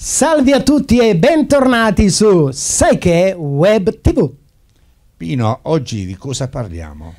Salve a tutti e bentornati su Sai che Web TV. Pino, oggi di cosa parliamo?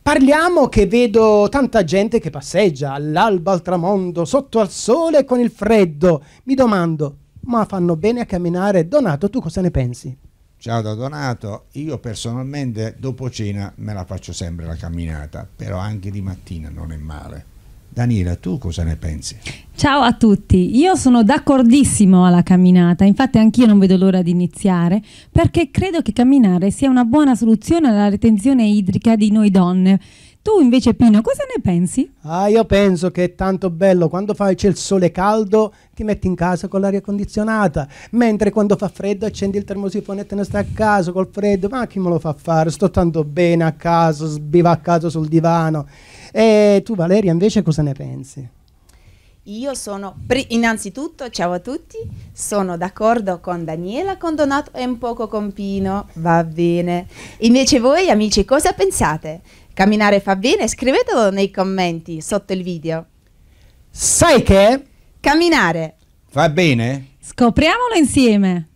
Parliamo che vedo tanta gente che passeggia all'alba al tramonto, sotto al sole con il freddo. Mi domando, ma fanno bene a camminare? Donato, tu cosa ne pensi? Ciao da Donato, io personalmente dopo cena me la faccio sempre la camminata, però anche di mattina non è male. Daniela, tu cosa ne pensi? Ciao a tutti, io sono d'accordissimo alla camminata, infatti anch'io non vedo l'ora di iniziare perché credo che camminare sia una buona soluzione alla retenzione idrica di noi donne. Tu invece Pino cosa ne pensi? Ah io penso che è tanto bello quando fa, c'è il sole caldo ti metti in casa con l'aria condizionata mentre quando fa freddo accendi il termosifone e te ne stai a casa col freddo ma chi me lo fa fare? Sto tanto bene a casa, sbivaccato sul divano e tu Valeria invece cosa ne pensi? Io sono, innanzitutto, ciao a tutti, sono d'accordo con Daniela, con Donato e un poco con Pino, va bene. Invece voi amici cosa pensate? Camminare fa bene? Scrivetelo nei commenti sotto il video. Sai che? Camminare. Fa bene? Scopriamolo insieme.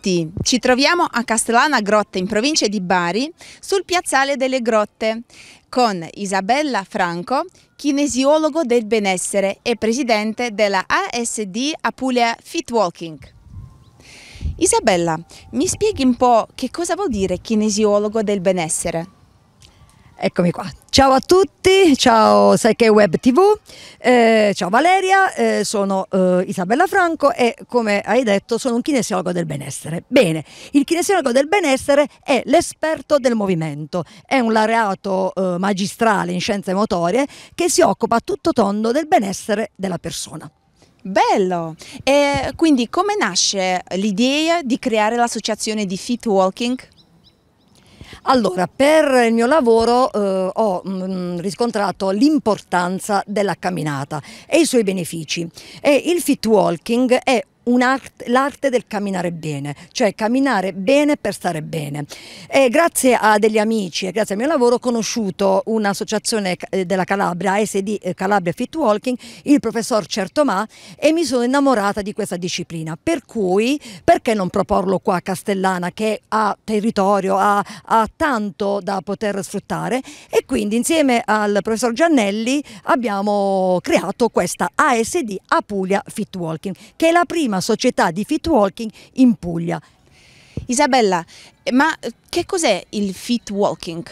tutti, ci troviamo a Castellana Grotte in provincia di Bari sul piazzale delle grotte con Isabella Franco, kinesiologo del benessere e presidente della ASD Apulia Walking. Isabella, mi spieghi un po' che cosa vuol dire kinesiologo del benessere? Eccomi qua. Ciao a tutti, ciao Psyche Web TV, eh, ciao Valeria, eh, sono eh, Isabella Franco e come hai detto sono un kinesiologo del benessere. Bene, il kinesiologo del benessere è l'esperto del movimento, è un laureato eh, magistrale in scienze motorie che si occupa a tutto tondo del benessere della persona. Bello! E quindi come nasce l'idea di creare l'associazione di Fit Walking? Allora, per il mio lavoro eh, ho mh, mm, mm, riscontrato l'importanza della camminata e i suoi benefici e il fit walking è l'arte del camminare bene, cioè camminare bene per stare bene. E grazie a degli amici e grazie al mio lavoro ho conosciuto un'associazione eh, della Calabria, SD eh, Calabria Fit Walking, il professor Certomà e mi sono innamorata di questa disciplina. Per cui perché non proporlo qua a Castellana che ha territorio, ha, ha tanto da poter sfruttare e quindi insieme al professor Giannelli abbiamo creato questa ASD Apulia Fit Walking che è la prima prima società di fit walking in Puglia. Isabella, ma che cos'è il fit walking?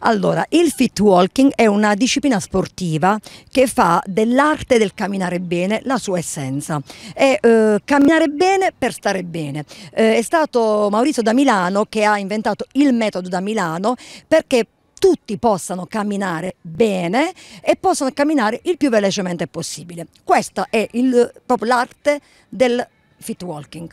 Allora, il fit walking è una disciplina sportiva che fa dell'arte del camminare bene la sua essenza. È eh, camminare bene per stare bene. Eh, è stato Maurizio da Milano che ha inventato il metodo da Milano perché tutti possano camminare bene e possano camminare il più velocemente possibile. Questa è il, proprio l'arte del fit walking.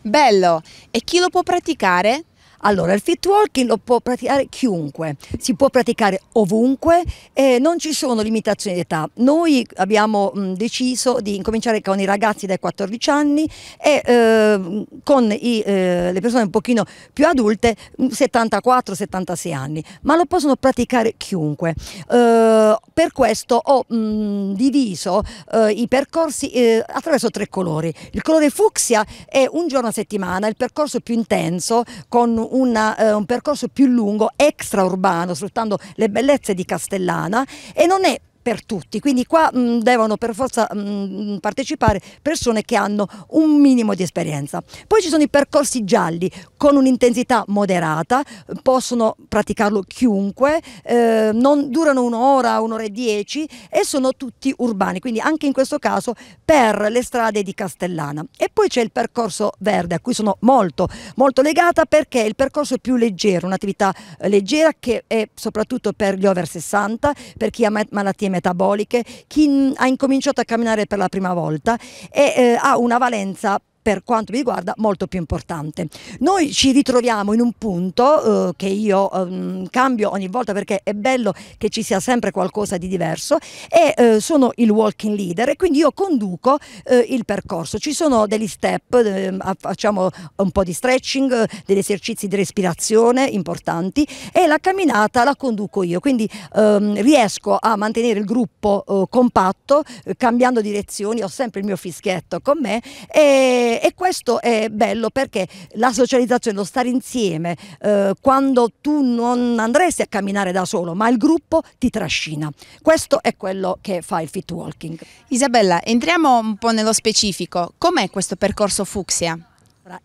Bello! E chi lo può praticare? Allora, il fit walking lo può praticare chiunque, si può praticare ovunque e non ci sono limitazioni di età. Noi abbiamo mh, deciso di incominciare con i ragazzi dai 14 anni e eh, con i, eh, le persone un pochino più adulte 74-76 anni, ma lo possono praticare chiunque. Eh, per questo ho mh, diviso eh, i percorsi eh, attraverso tre colori. Il colore fucsia è un giorno a settimana, il percorso più intenso con una, eh, un percorso più lungo, extraurbano, sfruttando le bellezze di Castellana e non è per tutti, quindi qua mh, mm, devono per forza mh, mm, partecipare persone che hanno un minimo di esperienza. Poi ci sono i percorsi gialli, con un'intensità moderata, possono praticarlo chiunque, eh, non durano un'ora, un'ora e dieci e sono tutti urbani, quindi anche in questo caso per le strade di Castellana. E poi c'è il percorso verde a cui sono molto, molto legata perché è il percorso più leggero, un'attività eh, leggera che è soprattutto per gli over 60, per chi ha malattie metaboliche, chi mm, ha incominciato a camminare per la prima volta e eh, ha una valenza per quanto mi riguarda molto più importante. Noi ci ritroviamo in un punto eh, che io eh, cambio ogni volta perché è bello che ci sia sempre qualcosa di diverso e eh, sono il walking leader e quindi io conduco eh, il percorso. Ci sono degli step, ehm, facciamo un po' di stretching, degli esercizi di respirazione importanti e la camminata la conduco io, quindi ehm, riesco a mantenere il gruppo eh, compatto eh, cambiando direzioni, ho sempre il mio fischietto con me e eh, e questo è bello perché la socializzazione, lo stare insieme, eh, quando tu non andresti a camminare da solo, ma il gruppo ti trascina. Questo è quello che fa il fit walking. Isabella, entriamo un po' nello specifico. Com'è questo percorso fucsia?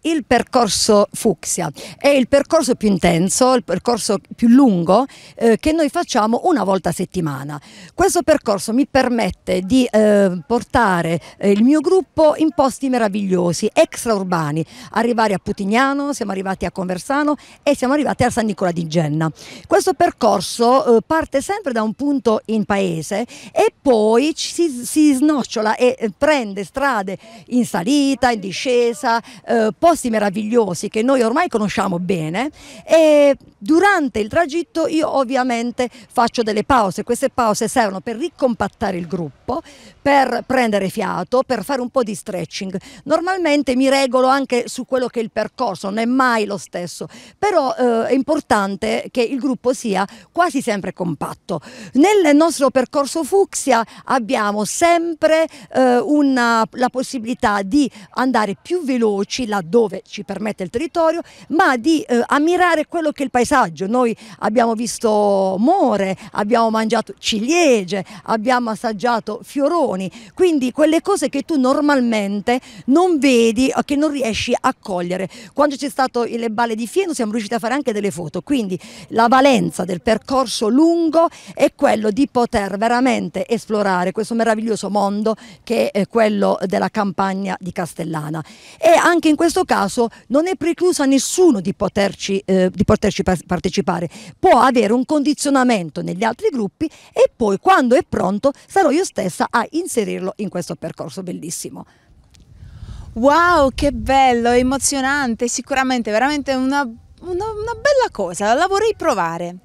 Il percorso fucsia è il percorso più intenso, il percorso più lungo eh, che noi facciamo una volta a settimana. Questo percorso mi permette di eh, portare eh, il mio gruppo in posti meravigliosi, extraurbani, arrivare a Putignano, siamo arrivati a Conversano e siamo arrivati a San Nicola di Genna. Questo percorso eh, parte sempre da un punto in paese e poi si, si snocciola e eh, prende strade in salita, in discesa, eh, posti meravigliosi che noi ormai conosciamo bene e durante il tragitto io ovviamente faccio delle pause, queste pause servono per ricompattare il gruppo, per prendere fiato, per fare un po' di stretching. Normalmente mi regolo anche su quello che è il percorso, non è mai lo stesso, però eh, è importante che il gruppo sia quasi sempre compatto. Nel nostro percorso fucsia abbiamo sempre eh, una, la possibilità di andare più veloci la dove ci permette il territorio, ma di eh, ammirare quello che è il paesaggio. Noi abbiamo visto more, abbiamo mangiato ciliegie, abbiamo assaggiato fioroni, quindi quelle cose che tu normalmente non vedi o eh, che non riesci a cogliere. Quando c'è stato le balle di fieno siamo riusciti a fare anche delle foto, quindi la valenza del percorso lungo è quello di poter veramente esplorare questo meraviglioso mondo che è quello della campagna di Castellana. E anche in questo questo caso non è precluso a nessuno di poterci, eh, di poterci partecipare, può avere un condizionamento negli altri gruppi e poi quando è pronto sarò io stessa a inserirlo in questo percorso bellissimo. Wow, che bello, emozionante, sicuramente veramente una, una, una bella cosa, la vorrei provare.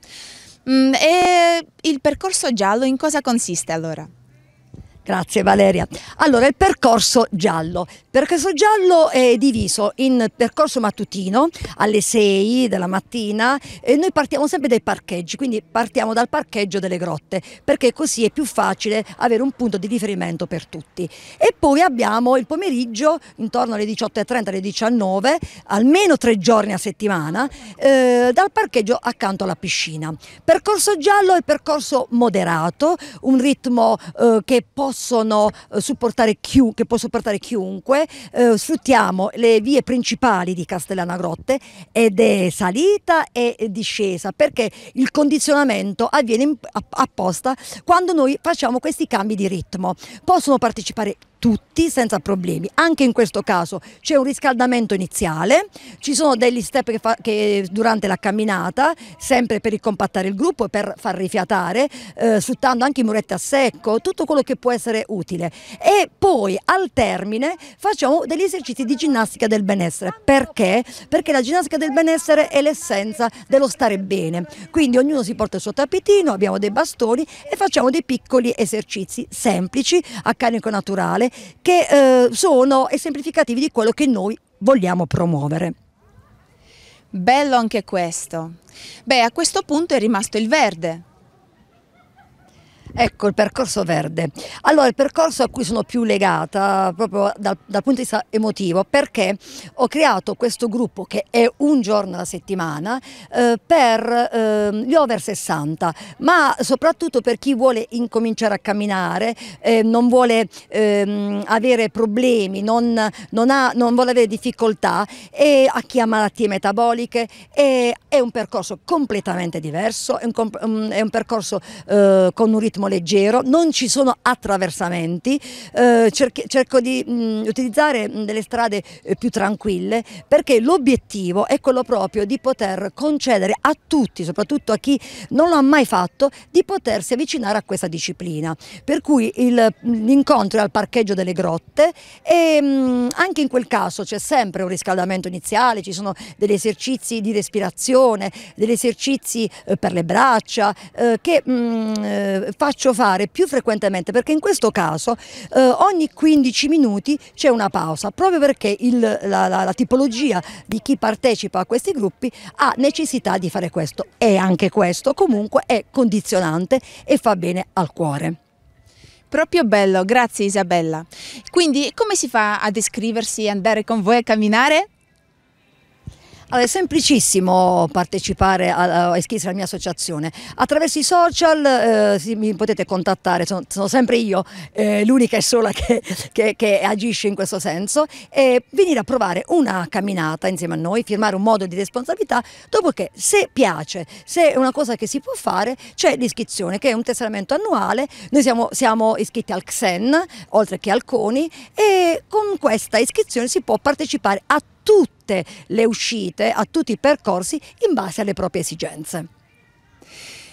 Mm, e il percorso giallo in cosa consiste allora? Grazie Valeria. Allora, il percorso giallo. Il percorso giallo è diviso in percorso mattutino alle 6 della mattina e noi partiamo sempre dai parcheggi, quindi partiamo dal parcheggio delle grotte, perché così è più facile avere un punto di riferimento per tutti. E poi abbiamo il pomeriggio, intorno alle 18.30, alle 19, almeno tre giorni a settimana, eh, dal parcheggio accanto alla piscina. Percorso giallo è percorso moderato, un ritmo eh, che possa possono eh, supportare, chi, che può supportare chiunque, eh, sfruttiamo le vie principali di Castellana Grotte ed è salita e discesa perché il condizionamento avviene apposta quando noi facciamo questi cambi di ritmo. Possono partecipare tutti senza problemi. Anche in questo caso c'è un riscaldamento iniziale, ci sono degli step che, fa, che durante la camminata, sempre per ricompattare il gruppo e per far rifiatare, eh, sfruttando anche i muretti a secco, tutto quello che può essere utile. E poi al termine facciamo degli esercizi di ginnastica del benessere. Perché? Perché la ginnastica del benessere è l'essenza dello stare bene. Quindi ognuno si porta il suo tappetino, abbiamo dei bastoni e facciamo dei piccoli esercizi semplici a carico naturale regole che eh, sono esemplificativi di quello che noi vogliamo promuovere. Bello anche questo. Beh, a questo punto è rimasto il verde, Ecco, il percorso verde. Allora, il percorso a cui sono più legata proprio dal, dal, punto di vista emotivo perché ho creato questo gruppo che è un giorno alla settimana eh, per eh, gli over 60, ma soprattutto per chi vuole incominciare a camminare, eh, non vuole ehm, avere problemi, non, non, ha, non, vuole avere difficoltà e a chi ha malattie metaboliche. è un percorso completamente diverso, è un, mm, è un percorso eh, con un ritmo ritmo diciamo, leggero, non ci sono attraversamenti, eh, cerco di mh, mm, utilizzare mm, delle strade eh, più tranquille perché l'obiettivo è quello proprio di poter concedere a tutti, soprattutto a chi non lo ha mai fatto, di potersi avvicinare a questa disciplina. Per cui l'incontro è al parcheggio delle grotte e mh, mm, anche in quel caso c'è sempre un riscaldamento iniziale, ci sono degli esercizi di respirazione, degli esercizi eh, per le braccia eh, che mh, eh, faccio fare più frequentemente perché in questo caso eh, ogni 15 minuti c'è una pausa proprio perché il, la, la, la, tipologia di chi partecipa a questi gruppi ha necessità di fare questo e anche questo comunque è condizionante e fa bene al cuore. Proprio bello, grazie Isabella. Quindi come si fa a descriversi e andare con voi a camminare? Allora, è semplicissimo partecipare a, a iscriversi alla mia associazione. Attraverso i social eh, si, mi potete contattare, sono, sono sempre io eh, l'unica e sola che, che, che, agisce in questo senso e venire a provare una camminata insieme a noi, firmare un modo di responsabilità, dopodiché se piace, se è una cosa che si può fare, c'è l'iscrizione che è un tesseramento annuale, noi siamo, siamo iscritti al XEN oltre che al CONI e con questa iscrizione si può partecipare a tutti tutte le uscite, a tutti i percorsi in base alle proprie esigenze.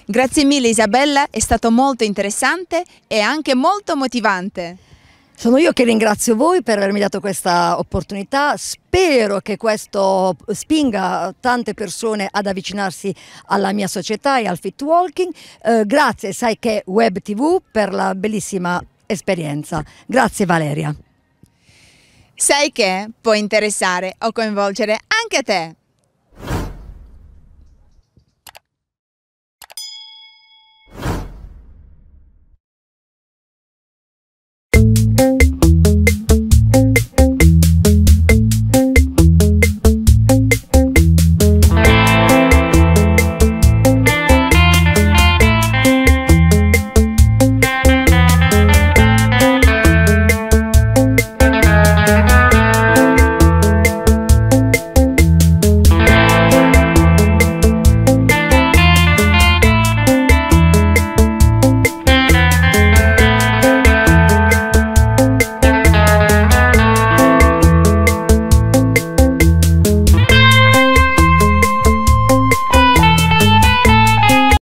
Grazie mille Isabella, è stato molto interessante e anche molto motivante. Sono io che ringrazio voi per avermi dato questa opportunità, spero che questo spinga tante persone ad avvicinarsi alla mia società e al Fit Walking, eh, grazie sai che Web TV per la bellissima esperienza, grazie Valeria. Sai che può interessare o coinvolgere anche te.